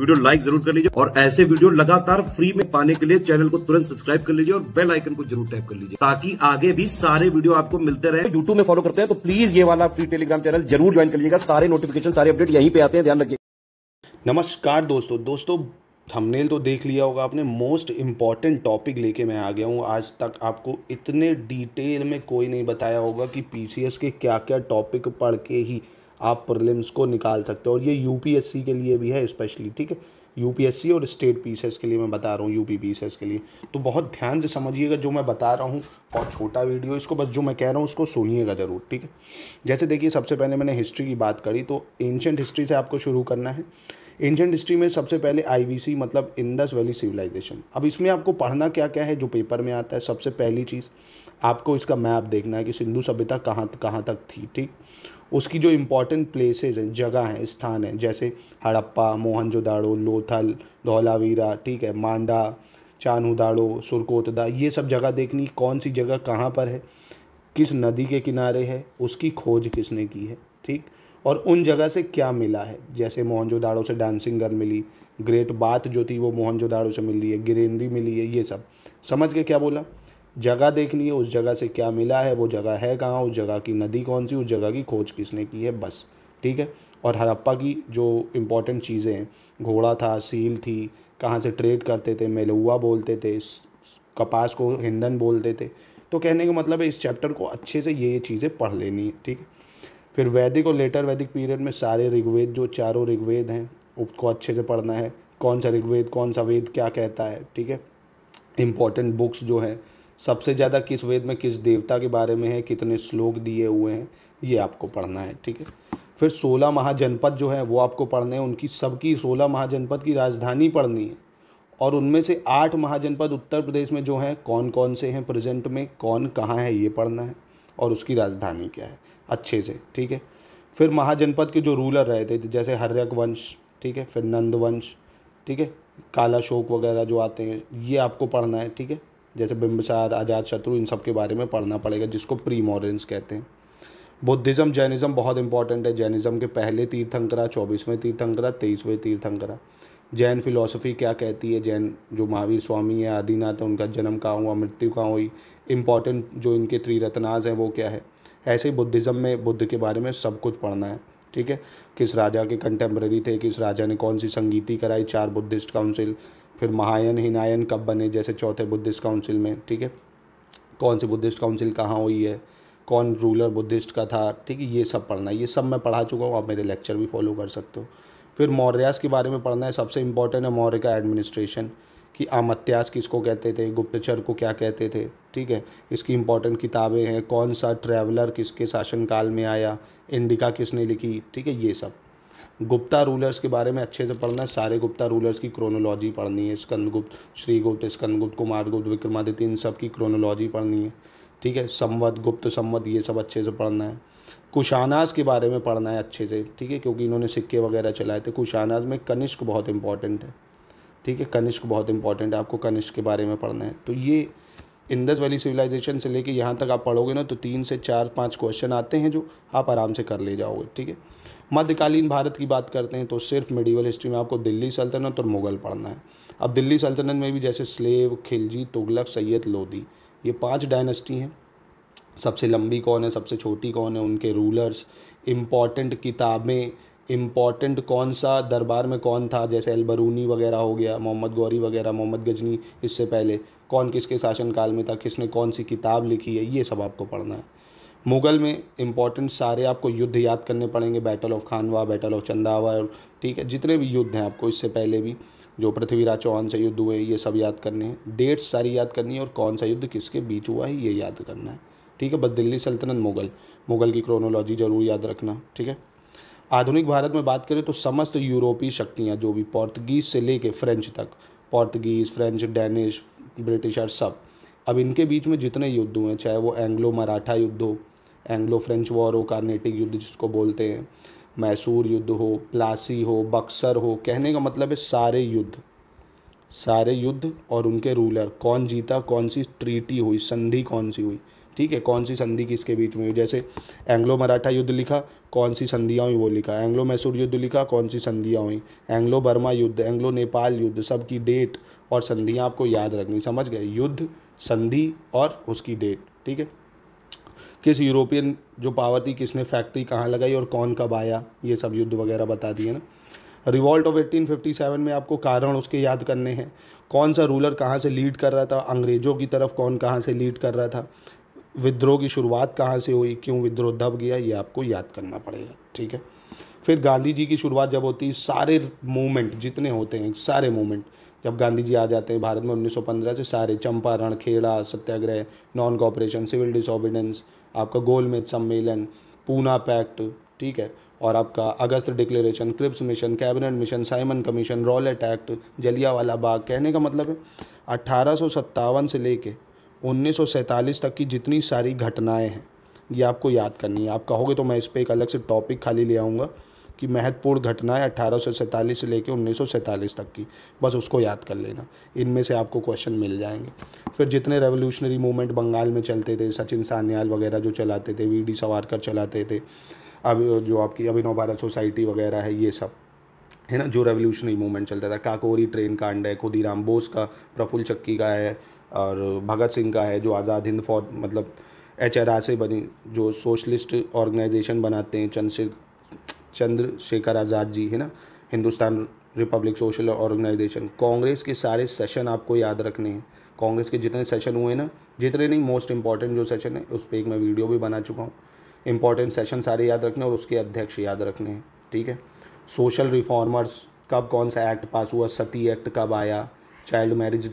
video like जरूर कर लीजिए और ऐसे वीडियो लगातार फ्री में पाने के लिए चैनल को तुरंत सब्सक्राइब कर लीजिए और बेल आइकन को जरूर टैप कर लीजिए ताकि आगे भी सारे वीडियो आपको मिलते रहे यूट्यूब में फॉलो करते हैं तो प्लीज ये वाला फ्री टेलीग्राम चैनल जरूर ज्वाइन कर लीजिएगा सारे नोटिफिकेशन सारे अपडेट यहीं पे आते हैं ध्यान रखिए नमस्कार दोस्तों दोस्तों थंबनेल तो देख लिया होगा आपने मोस्ट इम्पॉर्टेंट टॉपिक लेके मैं आ गया हूँ आज तक आपको इतने डिटेल में कोई नहीं बताया होगा कि पीसीएस के क्या क्या टॉपिक पढ़ के ही आप प्रलिम्स को निकाल सकते हो और ये यू के लिए भी है स्पेशली ठीक है यू और स्टेट पीसेस के लिए मैं बता रहा हूँ यू पी के लिए तो बहुत ध्यान से समझिएगा जो मैं बता रहा हूँ बहुत छोटा वीडियो इसको बस जो मैं कह रहा हूँ उसको सुनिएगा ज़रूर ठीक है जैसे देखिए सबसे पहले मैंने हिस्ट्री की बात करी तो एंशेंट हिस्ट्री से आपको शुरू करना है एंशेंट हिस्ट्री में सबसे पहले आई मतलब इंडस वैली सिविलाइजेशन अब इसमें आपको पढ़ना क्या क्या है जो पेपर में आता है सबसे पहली चीज़ आपको इसका मैप देखना है कि सिंधु सभ्यता कहाँ कहाँ तक थी ठीक उसकी जो इम्पोर्टेंट प्लेसेज हैं जगह हैं स्थान हैं जैसे हड़प्पा मोहनजोदाड़ो लोथल धौलावीरा ठीक है मांडा चानहुदाड़ो सुरकोतदा ये सब जगह देखनी कौन सी जगह कहाँ पर है किस नदी के किनारे है उसकी खोज किसने की है ठीक और उन जगह से क्या मिला है जैसे मोहनजोदाड़ो से डांसिंग गर्ल मिली ग्रेट बात जो थी वो मोहनजोदाड़ो से मिल रही है ग्रेनरी मिली है ये सब समझ के क्या बोला जगह देख ली है उस जगह से क्या मिला है वो जगह है कहाँ उस जगह की नदी कौन सी उस जगह की खोज किसने की है बस ठीक है और हड़प्पा की जो इम्पोर्टेंट चीज़ें हैं घोड़ा था सील थी कहाँ से ट्रेड करते थे मेलुआ बोलते थे कपास को हिंदन बोलते थे तो कहने का मतलब है इस चैप्टर को अच्छे से ये ये चीज़ें पढ़ लेनी है ठीक है फिर वैदिक और लेटर वैदिक पीरियड में सारे ऋग्वेद जो चारों ऋग्वेद हैं उसको अच्छे से पढ़ना है कौन सा ऋग्वेद कौन सा वेद क्या कहता है ठीक है इम्पॉर्टेंट बुक्स जो हैं सबसे ज़्यादा किस वेद में किस देवता के बारे में है कितने श्लोक दिए हुए हैं ये आपको पढ़ना है ठीक है फिर सोलह महाजनपद जो है वो आपको पढ़ने हैं उनकी सबकी सोलह महाजनपद की राजधानी पढ़नी है और उनमें से आठ महाजनपद उत्तर प्रदेश में जो हैं कौन कौन से हैं प्रेजेंट में कौन कहाँ है ये पढ़ना है और उसकी राजधानी क्या है अच्छे से ठीक है फिर महाजनपद के जो रूलर रहे थे जैसे हर्यक वंश ठीक है फिर नंद वंश ठीक है काला शोक वगैरह जो आते हैं ये आपको पढ़ना है ठीक है जैसे बिम्बसार आज़ाद शत्रु इन सब के बारे में पढ़ना पड़ेगा जिसको प्री मॉडर्न्स कहते हैं बुद्धिज़्म जैनिज़्म बहुत इंपॉर्टेंट है जैनिज़्म के पहले तीर्थंकरा चौबीसवें तीर्थंकरा तेईसवें तीर्थंकरा जैन फिलोसफी क्या कहती है जैन जो महावीर स्वामी है आदिनाथ है उनका जन्म कहाँ हुआ मृत्यु कहाँ हुई इम्पॉर्टेंट जो इनके त्रिरत्नाज हैं वो क्या है ऐसे ही बुद्धिज़्म में बुद्ध के बारे में सब कुछ पढ़ना है ठीक है किस राजा के कंटेम्प्रेरी थे किस राजा ने कौन सी संगीति कराई चार बुद्धिस्ट काउंसिल फिर महायन हिनायन कब बने जैसे चौथे बुद्धिस्ट काउंसिल में ठीक है कौन सी बुद्धिस्ट काउंसिल कहाँ हुई है कौन रूलर बुद्धिस्ट का था ठीक है ये सब पढ़ना है ये सब मैं पढ़ा चुका हूँ आप मेरे लेक्चर भी फॉलो कर सकते हो फिर मौर्यास के बारे में पढ़ना है सबसे इम्पॉर्टेंट है मौर्य का एडमिनिस्ट्रेशन कि आमत्यास किसको कहते थे गुप्तचर को क्या कहते थे ठीक है इसकी इंपॉर्टेंट किताबें हैं कौन सा ट्रैवलर किसके शासनकाल में आया इंडिका किसने लिखी ठीक है ये सब गुप्ता रूलर्स के बारे में अच्छे से पढ़ना है सारे गुप्ता रूलर्स की क्रोनोलॉजी पढ़नी है स्कंदगुप्त श्रीगुप्त स्कंदगुप्त कुमारगुप्त विक्रमादित्य इन सब की क्रोनोलॉजी पढ़नी है ठीक है संवत गुप्त संवत ये सब अच्छे से पढ़ना है कुशानाज के बारे में पढ़ना है अच्छे से ठीक है क्योंकि इन्होंने सिक्के वगैरह चलाए थे कुशानाज में कनिष्क बहुत इंपॉर्टेंट है ठीक है कनिष्क बहुत इंपॉर्टेंट है आपको कनिष्क के बारे में पढ़ना है तो ये इंदस वैली सिविलाइजेशन से लेके यहाँ तक आप पढ़ोगे ना तो तीन से चार पाँच क्वेश्चन आते हैं जो आप आराम से कर ले जाओगे ठीक है मध्यकालीन भारत की बात करते हैं तो सिर्फ मेडिवल हिस्ट्री में आपको दिल्ली सल्तनत और मुग़ल पढ़ना है अब दिल्ली सल्तनत में भी जैसे स्लेव खिलजी तुगलक सैयद लोधी ये पांच डायनेस्टी हैं सबसे लंबी कौन है सबसे छोटी कौन है उनके रूलर्स इम्पॉर्टेंट किताबें इम्पॉर्टेंट कौन सा दरबार में कौन था जैसे अलबरूनी वगैरह हो गया मोहम्मद गौरी वगैरह मोहम्मद गजनी इससे पहले कौन किसके शासनकाल में था किसने कौन सी किताब लिखी है ये सब आपको पढ़ना है मुग़ल में इंपॉर्टेंट सारे आपको युद्ध याद करने पड़ेंगे battle of Khanwa battle of Chandawa ठीक है जितने भी युद्ध हैं आपको इससे पहले भी जो पृथ्वीराज चौहान से युद्ध हुए ये सब याद करने हैं डेट्स सारी याद करनी है और कौन सा युद्ध किसके बीच हुआ है ये याद करना है ठीक है बस दिल्ली सल्तनत मुग़ल मुग़ल की क्रोनोलॉजी ज़रूर याद रखना ठीक है आधुनिक भारत में बात करें तो समस्त यूरोपीय शक्तियाँ जो भी पोर्तगीज से लेके फ्रेंच तक पोर्तगीज़ फ्रेंच डैनिश ब्रिटिशर सब अब इनके बीच में जितने युद्ध हुए चाहे वो एंग्लो मराठा युद्ध हो एंग्लो फ्रेंच वॉर हो कार्नेटिक युद्ध जिसको बोलते हैं मैसूर युद्ध हो प्लासी हो बक्सर हो कहने का मतलब है सारे युद्ध सारे युद्ध और उनके रूलर कौन जीता कौन सी ट्रीटी हुई संधि कौन सी हुई ठीक है कौन सी संधि किसके बीच में हुई जैसे एंग्लो मराठा युद्ध लिखा कौन सी संधियाँ हुई वो लिखा एंग्लो मैसूर युद्ध लिखा कौन सी संधियाँ हुई एंग्लो बर्मा युद्ध एंग्लो नेपाल युद्ध सबकी डेट और संधियाँ आपको याद रखनी समझ गए युद्ध संधि और उसकी डेट ठीक है किस यूरोपियन जो पावर थी किसने फैक्ट्री कहाँ लगाई और कौन कब आया ये सब युद्ध वगैरह बता दिए ना रिवॉल्ट ऑफ 1857 में आपको कारण उसके याद करने हैं कौन सा रूलर कहाँ से लीड कर रहा था अंग्रेज़ों की तरफ कौन कहाँ से लीड कर रहा था विद्रोह की शुरुआत कहाँ से हुई क्यों विद्रोह दब गया ये आपको याद करना पड़ेगा ठीक है फिर गांधी जी की शुरुआत जब होती सारे मूवमेंट जितने होते हैं सारे मूवमेंट जब गांधी जी आ जाते हैं भारत में 1915 से सारे Champaran Kheda satyagraha non cooperation civil disobedience आपका गोलमेज सम्मेलन पूना पैक्ट ठीक है और आपका अगस्त declaration Cripps mission cabinet mission Simon commission Rowlatt act Jallianwala Bagh कहने का मतलब है अट्ठारह से लेके उन्नीस तक की जितनी सारी घटनाएं हैं ये आपको याद करनी है आप कहोगे तो मैं इस पर एक अलग से टॉपिक खाली ले आऊँगा की महत्वपूर्ण घटना है अट्ठारह से लेकर उन्नीस तक की बस उसको याद कर लेना इनमें से आपको क्वेश्चन मिल जाएंगे फिर जितने रेवोल्यूशनरी मूवमेंट बंगाल में चलते थे सचिन सान्याल वगैरह जो चलाते थे वी डी सवारकर चलाते थे अब जो आपकी अभिनव भारत सोसाइटी वगैरह है ये सब है ना जो रेवोल्यूशनरी मूवमेंट चलता था काकोरी ट्रेन कांड है खुदीराम बोस का प्रफुल्ल चक्की का है और भगत सिंह का है जो आज़ाद हिंद फौज मतलब एच से बनी जो सोशलिस्ट ऑर्गेनाइजेशन बनाते हैं चंद्रशेखर चंद्रशेखर आज़ाद जी है ना Hindustan republic social organization Congress के सारे सेशन आपको याद रखने हैं कांग्रेस के जितने सेशन हुए ना जितने नहीं मोस्ट इंपॉर्टेंट जो सेशन है उस पर एक मैं वीडियो भी बना चुका हूँ इंपॉर्टेंट सेशन सारे याद रखने और उसके अध्यक्ष याद रखने हैं ठीक है सोशल रिफॉर्मर्स कब कौन सा एक्ट पास हुआ सती एक्ट कब आया चाइल्ड मैरिज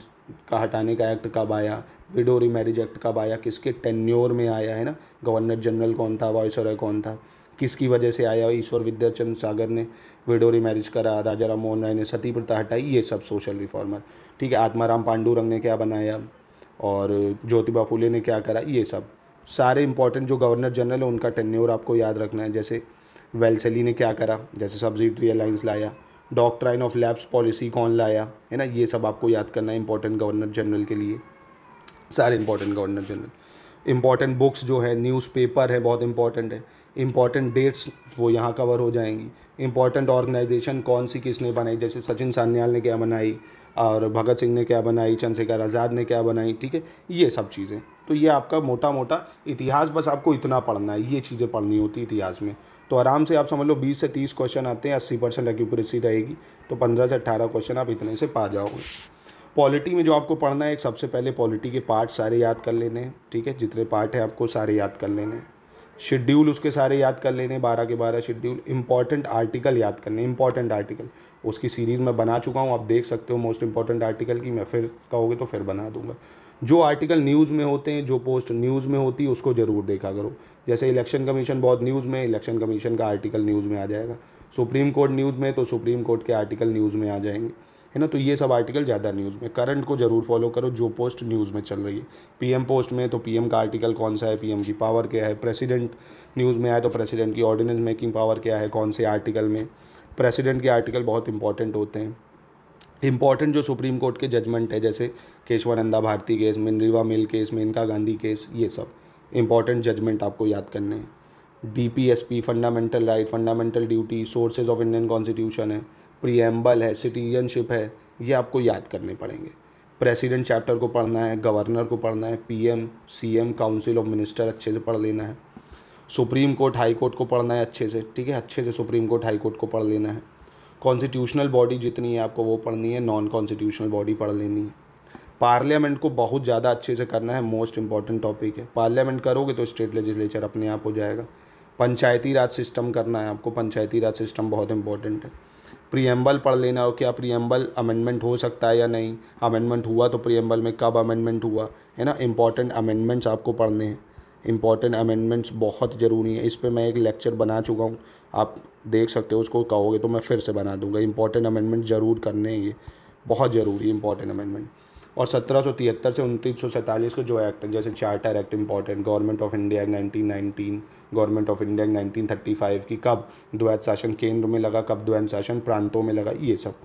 का हटाने का एक्ट कब आया विडो री मैरिज एक्ट कब आया किसके टेन्योर में आया है ना गवर्नर जनरल कौन था वॉइस कौन था किसकी वजह से आया ईश्वर विद्याचंद सागर ने विडोरी मैरिज करा राजा राम मोहन राय ने सती प्रथा हटाई ये सब सोशल रिफॉर्मर ठीक है आत्माराम पांडुरंग ने क्या बनाया और ज्योतिबा फुले ने क्या करा ये सब सारे इंपॉर्टेंट जो गवर्नर जनरल है उनका टेन्योर आपको याद रखना है जैसे वेलसेली ने क्या करा जैसे सब्सिडरी अलाइंस लाया डॉक्ट्राइन ऑफ लैब्स पॉलिसी कौन लाया है ना ये सब आपको याद करना है इंपॉर्टेंट गवर्नर जनरल के लिए सारे important governor general important books जो है न्यूज़पेपर है बहुत इंपॉर्टेंट है इंपॉर्टेंट डेट्स वो यहाँ कवर हो जाएंगी इंपॉर्टेंट ऑर्गेनाइजेशन कौन सी किसने बनाई जैसे सचिन सान्याल ने क्या बनाई और भगत सिंह ने क्या बनाई चंद्रशेखर आज़ाद ने क्या बनाई ठीक है ये सब चीज़ें तो ये आपका मोटा मोटा इतिहास बस आपको इतना पढ़ना है ये चीज़ें पढ़नी होती इतिहास में तो आराम से आप समझ लो बीस से तीस क्वेश्चन आते हैं अस्सी परसेंट एक्यूपरेसी रहेगी तो पंद्रह से अट्ठारह क्वेश्चन आप इतने से पा जाओगे पॉलिटी में जो आपको पढ़ना है एक सबसे पहले पॉलिटी के पार्ट सारे याद कर लेने हैं ठीक है जितने पार्ट हैं आपको सारे याद कर लेने हैं शेड्यूल उसके सारे याद कर लेने बारह के बारह शेड्यूल इंपॉर्टेंट आर्टिकल याद करने इंपॉर्टेंट आर्टिकल उसकी सीरीज़ मैं बना चुका हूँ आप देख सकते हो मोस्ट इंपॉर्टेंट आर्टिकल की मैं फिर कहोगे तो फिर बना दूंगा जो आर्टिकल न्यूज़ में होते हैं जो पोस्ट न्यूज़ में होती है उसको ज़रूर देखा करो जैसे इलेक्शन कमीशन बहुत न्यूज़ में इलेक्शन कमीशन का आर्टिकल न्यूज़ में आ जाएगा सुप्रीम कोर्ट न्यूज़ में तो सुप्रीम कोर्ट के आर्टिकल न्यूज़ में आ जाएंगे है ना तो ये सब आर्टिकल ज़्यादा न्यूज़ में करंट को ज़रूर फॉलो करो जो पोस्ट न्यूज़ में चल रही है पीएम पोस्ट में तो पीएम का आर्टिकल कौन सा है पीएम की पावर क्या है प्रेसिडेंट न्यूज़ में आए तो प्रेसिडेंट की ऑर्डिनेंस मेकिंग पावर क्या है कौन से आर्टिकल में प्रेसिडेंट के आर्टिकल बहुत इंपॉर्टेंट होते हैं इंपॉर्टेंट जो सुप्रीम कोर्ट के जजमेंट है जैसे Kesavananda Bharati case Minerva mill case Maneka Gandhi case ये सब इंपॉर्टेंट जजमेंट आपको याद करने हैं D P S P fundamental right fundamental duty sources of Indian constitution है प्रियम्बल है सिटीजनशिप है ये आपको याद करने पड़ेंगे प्रेसिडेंट चैप्टर को पढ़ना है गवर्नर को पढ़ना है PM CM council of minister अच्छे से पढ़ लेना है सुप्रीम कोर्ट हाई कोर्ट को पढ़ना है अच्छे से ठीक है अच्छे से सुप्रीम कोर्ट हाई कोर्ट को पढ़ लेना है कॉन्स्टिट्यूशनल बॉडी जितनी है आपको वो पढ़नी है नॉन कॉन्स्टिट्यूशनल बॉडी पढ़ लेनी है पार्लियामेंट को बहुत ज़्यादा अच्छे से करना है मोस्ट इंपॉर्टेंट टॉपिक है पार्लियामेंट करोगे तो स्टेट लेजिस्लेचर अपने आप हो जाएगा पंचायती राज सिस्टम करना है आपको पंचायती राज सिस्टम बहुत इंपॉर्टेंट है प्रियम्बल पढ़ लेना हो क्या प्रियम्बल अमेंडमेंट हो सकता है या नहीं अमेंडमेंट हुआ तो प्रियम्बल में कब अमेंडमेंट हुआ है ना इंपॉर्टेंट अमेंडमेंट्स आपको पढ़ने हैं इंपॉर्टेंट अमेंडमेंट्स बहुत ज़रूरी है इस पर मैं एक लेक्चर बना चुका हूँ आप देख सकते हो उसको कहोगे तो मैं फिर से बना दूँगा इंपॉर्टेंट अमेंडमेंट ज़रूर करने हैं ये बहुत ज़रूरी इंपॉर्टेंट अमेंडमेंट और सत्रह से उनतीस को जो एक्ट जैसे charter act important government of India act nineteen government of India nineteen thirty five की कब द्वैत शासन केंद्र में लगा कब द्वैत शासन प्रांतों में लगा ये सब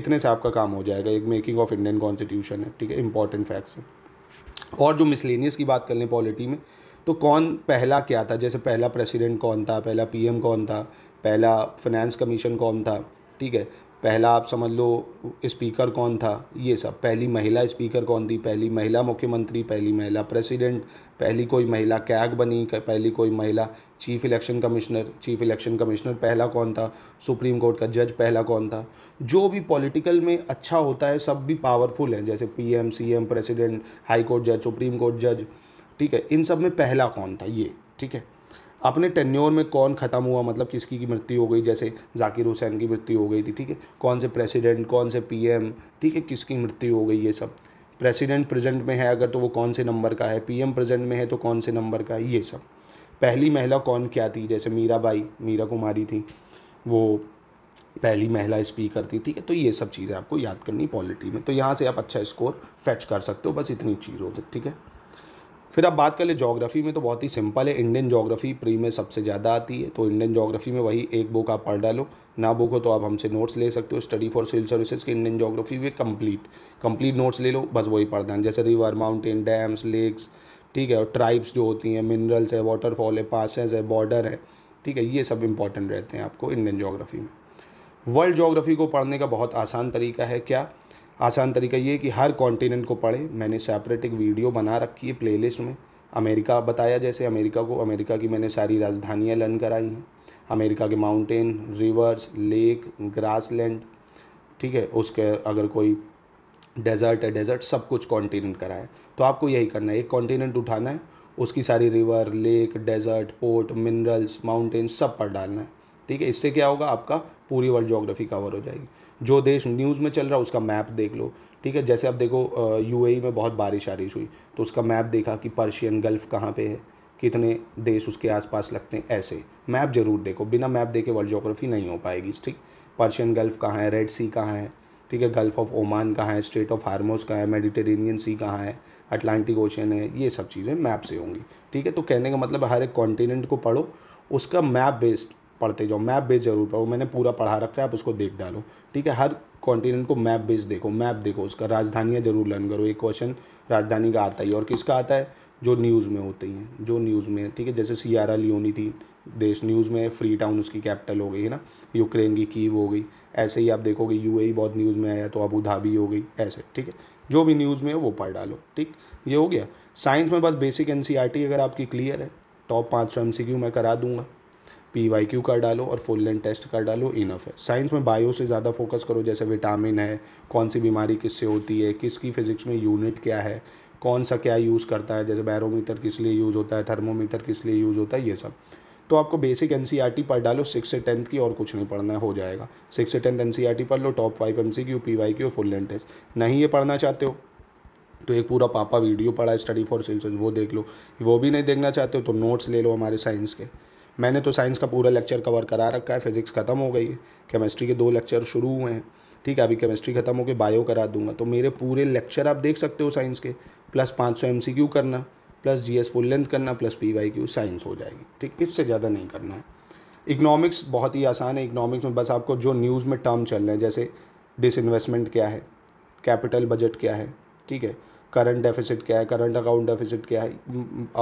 इतने से आपका काम हो जाएगा एक मेकिंग ऑफ इंडियन कॉन्स्टिट्यूशन है ठीक है इंपॉर्टेंट फैक्ट्स हैं और जो मिसलेनियस की बात कर लें पॉलिटी में तो कौन पहला क्या था जैसे पहला प्रेसिडेंट कौन था पहला पीएम कौन था पहला फाइनेंस कमीशन कौन था ठीक है पहला आप समझ लो स्पीकर कौन था ये सब पहली महिला स्पीकर कौन थी पहली महिला मुख्यमंत्री पहली महिला प्रेसिडेंट पहली कोई महिला कैग बनी पहली कोई महिला chief election commissioner chief election commissioner पहला कौन था सुप्रीम कोर्ट का जज पहला कौन था जो भी पॉलिटिकल में अच्छा होता है सब भी पावरफुल हैं जैसे P M C M president high court जज सुप्रीम कोर्ट जज ठीक है इन सब में पहला कौन था ये ठीक है अपने टेन्योर में कौन ख़त्म हुआ मतलब किसकी की मृत्यु हो गई जैसे जाकिर हुसैन की मृत्यु हो गई थी ठीक है कौन से प्रेसिडेंट कौन से पीएम ठीक है किसकी मृत्यु हो गई ये सब प्रेसिडेंट प्रेजेंट में है अगर तो वो कौन से नंबर का है पीएम प्रेजेंट में है तो कौन से नंबर का है ये सब पहली महिला कौन क्या थी जैसे मीरा बाई मीरा कुमारी थी वो पहली महिला स्पीकर थी ठीक है तो ये सब चीज़ें आपको याद करनी पॉलिटी में तो यहाँ से आप अच्छा स्कोर फैच कर सकते हो बस इतनी चीज़ हो ठीक है फिर आप बात कर ले जोग्राफ़ी में तो बहुत ही सिंपल है इंडियन जोग्राफ़ी प्री में सबसे ज़्यादा आती है तो इंडियन जोग्राफ़ी में वही एक बुक आप पढ़ डालो ना बुक हो तो आप हमसे नोट्स ले सकते हो स्टडी फॉर सिविल सर्विसेज के इंडियन जोग्राफ़ी में कंप्लीट कंप्लीट नोट्स ले लो बस वही पढ़ना दें जैसे रिवर माउंटेन डैम्स लेक्स ठीक है और ट्राइब्स जो होती हैं मिनरल्स है वाटरफॉल है पासेज है बॉर्डर है ठीक है ये सब इंपॉर्टेंट रहते हैं आपको इंडियन जोग्राफ़ी में वर्ल्ड जोग्राफ़ी को पढ़ने का बहुत आसान तरीका है क्या आसान तरीका ये कि हर कॉन्टिनेंट को पढ़े मैंने सेपरेट एक वीडियो बना रखी है प्लेलिस्ट में अमेरिका बताया जैसे अमेरिका को अमेरिका की मैंने सारी राजधानियाँ लर्न कराई हैं अमेरिका के माउंटेन रिवर्स लेक ग्रास ठीक है उसके अगर कोई डेजर्ट है डेजर्ट सब कुछ कॉन्टिनेंट कराए तो आपको यही करना है एक कॉन्टिनेंट उठाना है उसकी सारी river lake desert port minerals mountain सब पर डालना है ठीक है इससे क्या होगा आपका पूरी वर्ल्ड जोग्राफी कवर हो जाएगी जो देश न्यूज़ में चल रहा है उसका मैप देख लो ठीक है जैसे आप देखो यू e में बहुत बारिश आरिश हुई तो उसका मैप देखा कि पर्शियन गल्फ़ कहाँ पे है कितने देश उसके आसपास लगते हैं ऐसे मैप ज़रूर देखो बिना मैप देखे वर्ल्ड जोग्राफी नहीं हो पाएगी ठीक पर्शियन गल्फ़ कहाँ है रेड सी कहाँ है ठीक है गल्फ़ ऑफ ओमान कहाँ है स्टेट ऑफ हार्मोस कहाँ है मेडिटेरेनियन सी कहाँ है अटलांटिक ओशन है ये सब चीज़ें मैप से होंगी ठीक है तो कहने का मतलब हर एक कॉन्टिनेंट को पढ़ो उसका मैप बेस्ड पढ़ते जाओ मैप बेस जरूर पढ़ो मैंने पूरा पढ़ा रखा है आप उसको देख डालो ठीक है हर कॉन्टिनेंट को मैप बेस देखो मैप देखो उसका राजधानियाँ जरूर लर्न करो एक क्वेश्चन राजधानी का आता ही और किसका आता है जो न्यूज़ में होती हैं जो न्यूज़ में ठीक है जैसे सियारा लियोनी थी देश न्यूज़ में फ्री टाउन उसकी कैपिटल हो गई है ना यूक्रेन की कीव हो गई ऐसे ही आप देखोगे यूएई e बहुत न्यूज़ में आया तो अबू धाबी हो गई ऐसे ठीक है जो भी न्यूज़ में है वो पढ़ डालो ठीक ये हो गया साइंस में बस बेसिक एन e अगर आपकी क्लियर है टॉप पाँच सौ तो एम मैं करा दूंगा पी वाई क्यू का डालो और फुल लेंथ टेस्ट का डालो इनफ है साइंस में बायो से ज़्यादा फोकस करो जैसे विटामिन है कौन सी बीमारी किससे होती है किसकी फिज़िक्स में यूनिट क्या है कौन सा क्या यूज़ करता है जैसे बैरोमीटर किस लिए यूज़ होता है थर्मोमीटर किस लिए यूज़ होता है ये सब तो आपको बेसिक एन पढ़ डालो सिक्स से टेंथ की और कुछ नहीं पढ़ना हो जाएगा सिक्स से टेंथ एन e पढ़ लो top five M C Q P Y Q full length test नहीं ये पढ़ना चाहते हो तो एक पूरा पापा वीडियो पढ़ा है स्टडी फॉर सेल्स वो देख लो वो भी नहीं देखना चाहते हो तो नोट्स ले लो हमारे साइंस के मैंने तो साइंस का पूरा लेक्चर कवर करा रखा है फिज़िक्स ख़त्म हो गई है केमिस्ट्री के दो लेक्चर शुरू हुए हैं ठीक है अभी केमिस्ट्री ख़त्म होकर बायो करा दूंगा तो मेरे पूरे लेक्चर आप देख सकते हो साइंस के प्लस पाँच सौ एम सी क्यू करना plus G S full length करना plus P Y Q science हो जाएगी ठीक इससे ज़्यादा नहीं करना है इकनॉमिक्स बहुत ही आसान है इकनॉमिक्स में बस आपको जो न्यूज़ में टर्म चल रहे हैं जैसे डिसइन्वेस्टमेंट क्या है कैपिटल बजट क्या है ठीक है करंट डेफिसिट क्या है करंट अकाउंट डेफिसिट क्या है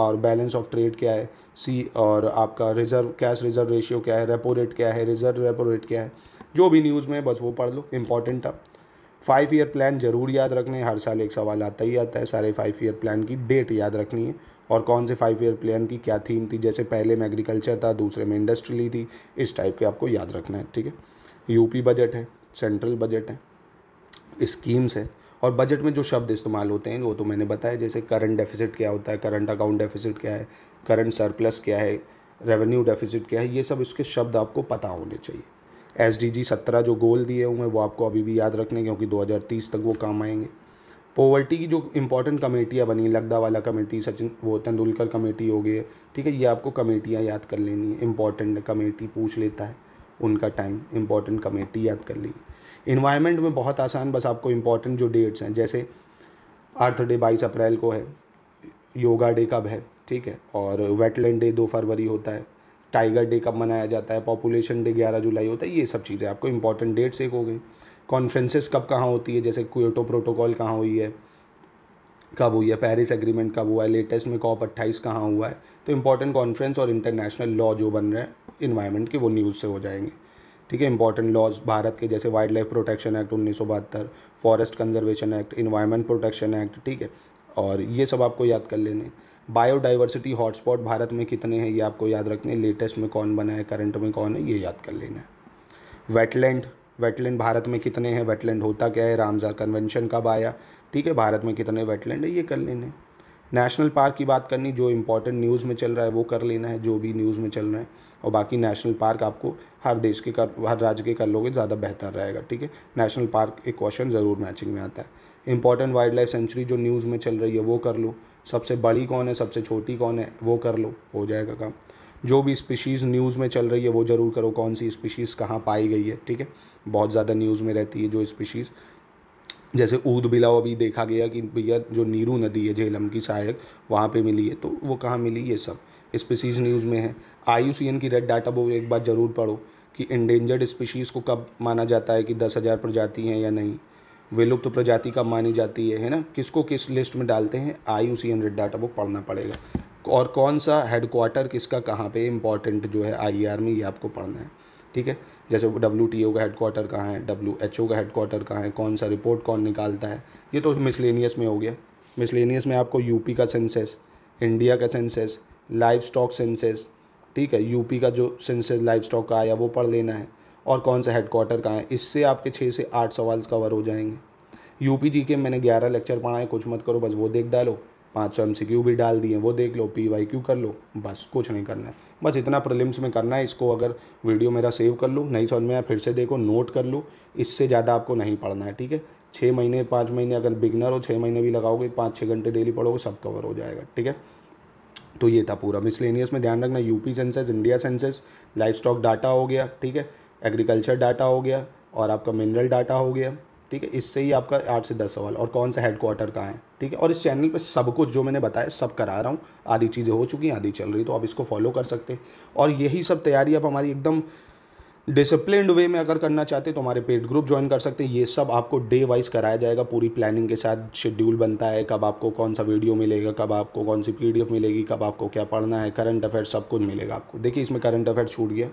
और बैलेंस ऑफ ट्रेड क्या है सी और आपका रिजर्व कैश रिजर्व रेशियो क्या है रेपो रेट क्या है रिजर्व रेपो रेट क्या है जो भी न्यूज़ में बस वो पढ़ लो इंपॉर्टेंट अब फाइव ईयर प्लान ज़रूर याद रखने हर साल एक सवाल आता ही आता है सारे फाइव ईयर प्लान की डेट याद रखनी है और कौन से फाइव ईयर प्लान की क्या थीम थी जैसे पहले में एग्रीकल्चर था दूसरे में इंडस्ट्री थी इस टाइप के आपको याद रखना है ठीक है यूपी बजट है सेंट्रल बजट है स्कीम्स है और बजट में जो शब्द इस्तेमाल होते हैं वो तो मैंने बताया जैसे करंट डेफिसिट क्या होता है करंट अकाउंट डेफिसिट क्या है करंट सरप्लस क्या है रेवेन्यू डेफिसिट क्या है ये सब इसके शब्द आपको पता होने चाहिए एस डी जी सत्रह जो गोल दिए हुए हैं वो आपको अभी भी याद रखने क्योंकि दो हज़ार तीस तक वो काम आएंगे पोवर्टी की जो इंपॉर्टेंट कमेटियाँ बनी लगदा वाला कमेटी सचिन वो तेंदुलकर कमेटी हो गई ठीक है ये आपको कमेटियाँ याद कर लेनी है इंपॉर्टेंट कमेटी पूछ लेता है उनका टाइम इंपॉर्टेंट कमेटी याद कर ली इन्वायरमेंट में बहुत आसान बस आपको इम्पॉर्टेंट जो डेट्स हैं जैसे अर्थ डे बाईस अप्रैल को है योगा डे कब है ठीक है और वेटलैंड डे दो फरवरी होता है टाइगर डे कब मनाया जाता है पॉपुलेशन डे ग्यारह जुलाई होता है ये सब चीज़ें आपको इम्पॉर्टेंट डेट्स एक हो गई कॉन्फ्रेंसेस कब कहाँ होती है जैसे क्योटो प्रोटोकॉल कहाँ हुई है कब हुई है पेरिस एग्रीमेंट कब हुआ है लेटेस्ट में कॉप अट्ठाईस कहाँ हुआ है तो इंपॉर्टेंट कॉन्फ्रेंस और इंटरनेशनल लॉ जो बन रहे हैं इन्वायरमेंट के वो न्यूज़ से हो जाएंगे ठीक है इंपॉर्टेंट लॉज भारत के जैसे वाइल्ड लाइफ प्रोटेक्शन एक्ट उन्नीस सौ बहत्तर forest conservation act environment protection act ठीक है और ये सब आपको याद कर लेने बायोडाइवर्सिटी हॉटस्पॉट भारत में कितने हैं ये आपको याद रखने लेटेस्ट में कौन बना है करंट में कौन है ये याद कर लेना वेटलैंड वेटलैंड भारत में कितने हैं वेटलैंड होता क्या है रामजा कन्वेंशन कब आया ठीक है भारत में कितने वेटलैंड है ये कर लेने नेशनल पार्क की बात करनी जो इम्पोर्टेंट न्यूज़ में चल रहा है वो कर लेना है जो भी न्यूज़ में चल रहा है और बाकी नेशनल पार्क आपको हर देश के कर हर राज्य के कर लोगे ज़्यादा बेहतर रहेगा ठीक है नेशनल पार्क एक क्वेश्चन ज़रूर मैचिंग में आता है इंपॉर्टेंट वाइल्ड लाइफ सेंचुरी जो न्यूज़ में चल रही है वो कर लो सबसे बड़ी कौन है सबसे छोटी कौन है वो कर लो हो जाएगा काम जो भी स्पीशीज़ न्यूज़ में चल रही है वो ज़रूर करो कौन सी स्पीशीज़ कहाँ पाई गई है ठीक है बहुत ज़्यादा न्यूज़ में रहती है जो स्पीशीज़ जैसे ऊद बिलाव अभी देखा गया कि भैया जो नीरू नदी है झेलम की सहायक वहाँ पे मिली है तो वो कहाँ मिली ये सब स्पीसीज न्यूज़ में है आई की रेड डाटा वो एक बार ज़रूर पढ़ो कि इंडेंजर्ड स्पीशीज़ को कब माना जाता है कि दस हज़ार प्रजाति हैं या नहीं विलुप्त तो प्रजाति कब मानी जाती है है ना किसको किस लिस्ट में डालते हैं आई रेड डाटा वो पढ़ना पड़ेगा और कौन सा हेडक्वार्टर किसका कहाँ पे इंपॉर्टेंट जो है आई e में ये आपको पढ़ना है ठीक है जैसे डब्ल्यू टी ओ का हेडकोार्टर कहाँ है डब्ल्यू एच ओ का क्वार्टर कहाँ है कौन सा रिपोर्ट कौन निकालता है ये तो मिसलेनियस में हो गया मिसलेनियस में आपको यूपी का सेंसेस इंडिया का सेंसेस लाइव स्टॉक सेंसेस ठीक है यूपी का जो सेंसेस लाइव स्टॉक का आया वो पढ़ लेना है और कौन सा हेडकोार्टर कहाँ है इससे आपके छः से आठ सवाल कवर हो जाएंगे यूपी जी के मैंने ग्यारह लेक्चर पढ़ाए कुछ मत करो बस वो देख डालो पाँच सौ एम सी क्यू भी डाल दिए वो देख लो पी वाई क्यू कर लो बस कुछ नहीं करना है बस इतना प्रिलिम्स में करना है इसको अगर वीडियो मेरा सेव कर लूँ नहीं समझ में आया फिर से देखो नोट कर लूँ इससे ज़्यादा आपको नहीं पढ़ना है ठीक है छः महीने पाँच महीने अगर बिगनर हो छः महीने भी लगाओगे पाँच छः घंटे डेली पढ़ोगे सब कवर हो जाएगा ठीक है तो ये था पूरा मिसलेनियस में ध्यान रखना UP census India census livestock data हो गया ठीक है एग्रीकल्चर डाटा हो गया और आपका मिनरल डाटा हो गया ठीक है इससे ही आपका आठ से दस सवाल और कौन सा हेडक्वार्टर कहाँ है ठीक है और इस चैनल पे सब कुछ जो मैंने बताया सब करा रहा हूँ आधी चीज़ें हो चुकी हैं आधी चल रही तो आप इसको फॉलो कर सकते हैं और यही सब तैयारी आप हमारी एकदम डिसिप्लिन वे में अगर करना चाहते तो हमारे पेड ग्रुप ज्वाइन कर सकते हैं ये सब आपको डे वाइज कराया जाएगा पूरी प्लानिंग के साथ शेड्यूल बनता है कब आपको कौन सा वीडियो मिलेगा कब आपको कौन सी पी मिलेगी कब आपको क्या पढ़ना है करंट अफेयर्स सब कुछ मिलेगा आपको देखिए इसमें करंट अफेयर्स छूट गया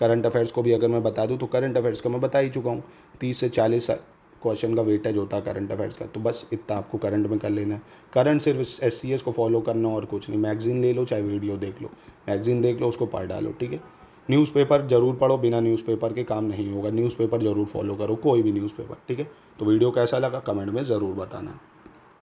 करंट अफेयर्स को भी अगर मैं बता दूँ तो करंट अफेयर्स का मैं बता ही चुका हूँ तीस से चालीस क्वेश्चन का वेटेज होता है करंट अफेयर्स का तो बस इतना आपको करंट में कर लेना है करंट सिर्फ एस सी एस को फॉलो करना और कुछ नहीं मैगजीन ले लो चाहे वीडियो देख लो मैगजीन देख लो उसको पढ़ डालो ठीक है न्यूज़पेपर जरूर पढ़ो बिना न्यूज़पेपर के काम नहीं होगा न्यूज़पेपर जरूर फॉलो करो कोई भी न्यूज़पेपर ठीक है तो वीडियो कैसा लगा कमेंट में ज़रूर बताना